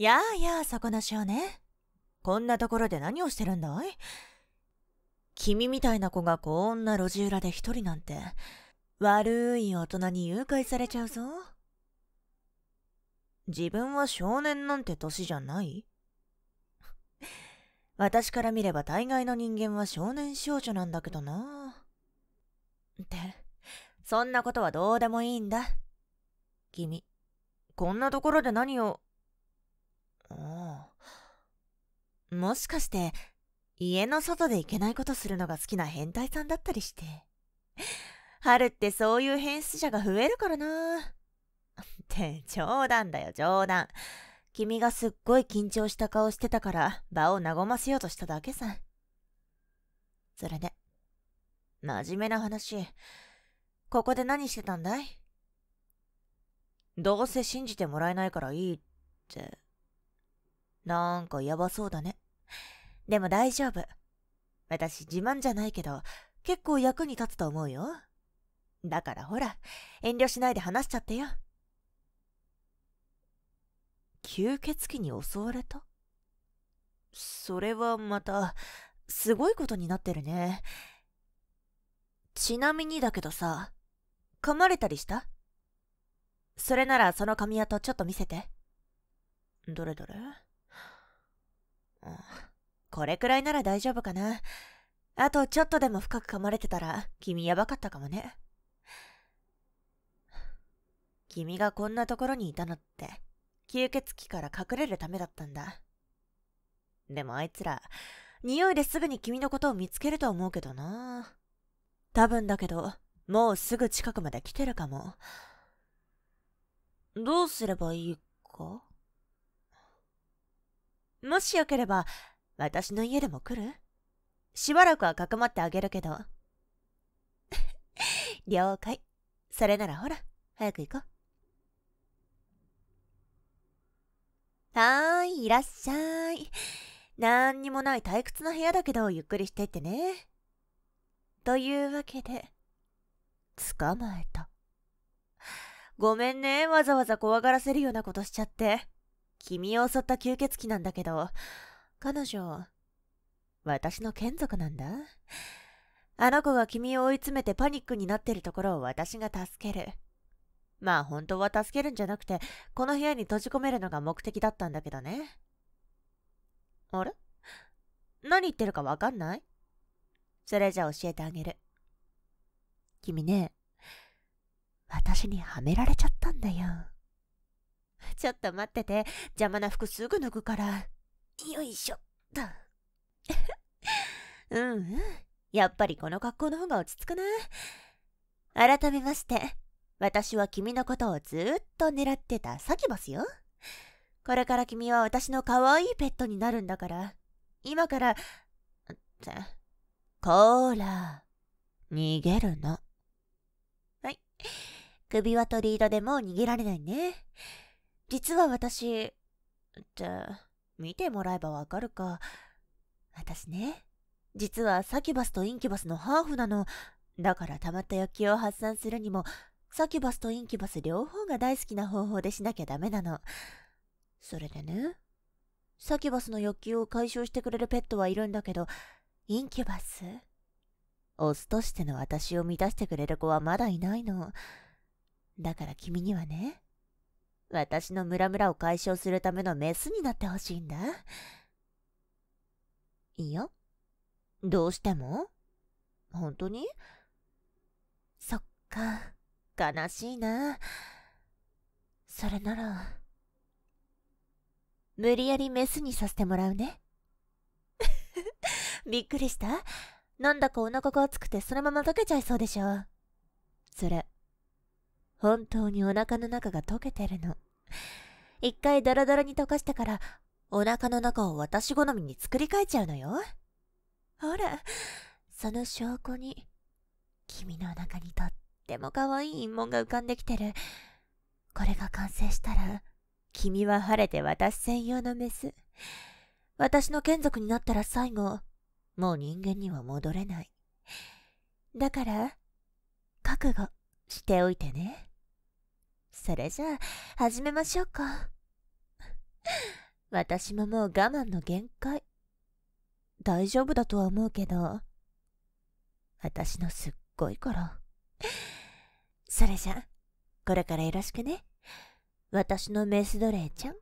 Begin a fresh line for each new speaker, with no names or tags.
やあやあ、そこの少年、こんなところで何をしてるんだい君みたいな子がこんな路地裏で一人なんて、悪い大人に誘拐されちゃうぞ。自分は少年なんて歳じゃない私から見れば大概の人間は少年少女なんだけどな。って、そんなことはどうでもいいんだ。君、こんなところで何を、もしかして、家の外でいけないことするのが好きな変態さんだったりして。春ってそういう変質者が増えるからな。って冗談だよ冗談。君がすっごい緊張した顔してたから場を和ませようとしただけさ。それで、真面目な話、ここで何してたんだいどうせ信じてもらえないからいいってなんかやばそうだね。でも大丈夫。私自慢じゃないけど、結構役に立つと思うよ。だからほら、遠慮しないで話しちゃってよ。吸血鬼に襲われたそれはまた、すごいことになってるね。ちなみにだけどさ、噛まれたりしたそれならその髪跡ちょっと見せて。どれどれこれくらいなら大丈夫かな。あとちょっとでも深く噛まれてたら、君やばかったかもね。君がこんなところにいたのって、吸血鬼から隠れるためだったんだ。でもあいつら、匂いですぐに君のことを見つけると思うけどな。多分だけど、もうすぐ近くまで来てるかも。どうすればいいかもしよければ、私の家でも来るしばらくはかくまってあげるけど。了解。それならほら、早く行こう。はーい、いらっしゃい。なんにもない退屈な部屋だけど、ゆっくりしていってね。というわけで、捕まえた。ごめんね、わざわざ怖がらせるようなことしちゃって。君を襲った吸血鬼なんだけど、彼女、私の眷属なんだ。あの子が君を追い詰めてパニックになってるところを私が助ける。まあ本当は助けるんじゃなくて、この部屋に閉じ込めるのが目的だったんだけどね。あれ何言ってるかわかんないそれじゃ教えてあげる。君ね、私にはめられちゃったんだよ。ちょっと待ってて。邪魔な服すぐ脱ぐから。よいしょっと。うんうん。やっぱりこの格好の方が落ち着くな。改めまして、私は君のことをずっと狙ってたサキュバスよ。これから君は私の可愛いペットになるんだから。今から、ってこーら、逃げるの。はい。首輪とリードでもう逃げられないね。実は私、って、見てもらえばわかるか。私ね、実はサキュバスとインキュバスのハーフなの。だから溜まった欲求を発散するにも、サキュバスとインキュバス両方が大好きな方法でしなきゃダメなの。それでね、サキュバスの欲求を解消してくれるペットはいるんだけど、インキュバスオスとしての私を満たしてくれる子はまだいないの。だから君にはね、私のムラムラを解消するためのメスになってほしいんだ。いいよ。どうしても本当にそっか。悲しいな。それなら、無理やりメスにさせてもらうね。びっくりしたなんだかお腹が熱くてそのまま溶けちゃいそうでしょ。それ、本当にお腹の中が溶けてるの。一回ドラドラに溶かしてから、お腹の中を私好みに作り変えちゃうのよ。ほら、その証拠に、君のお腹にとっても可愛い陰紋が浮かんできてる。これが完成したら、君は晴れて私専用のメス。私の眷属になったら最後、もう人間には戻れない。だから、覚悟しておいてね。それじゃあ、始めましょうか。私ももう我慢の限界。大丈夫だとは思うけど、私のすっごい頃。それじゃ、これからよろしくね。私のメス奴隷ちゃん。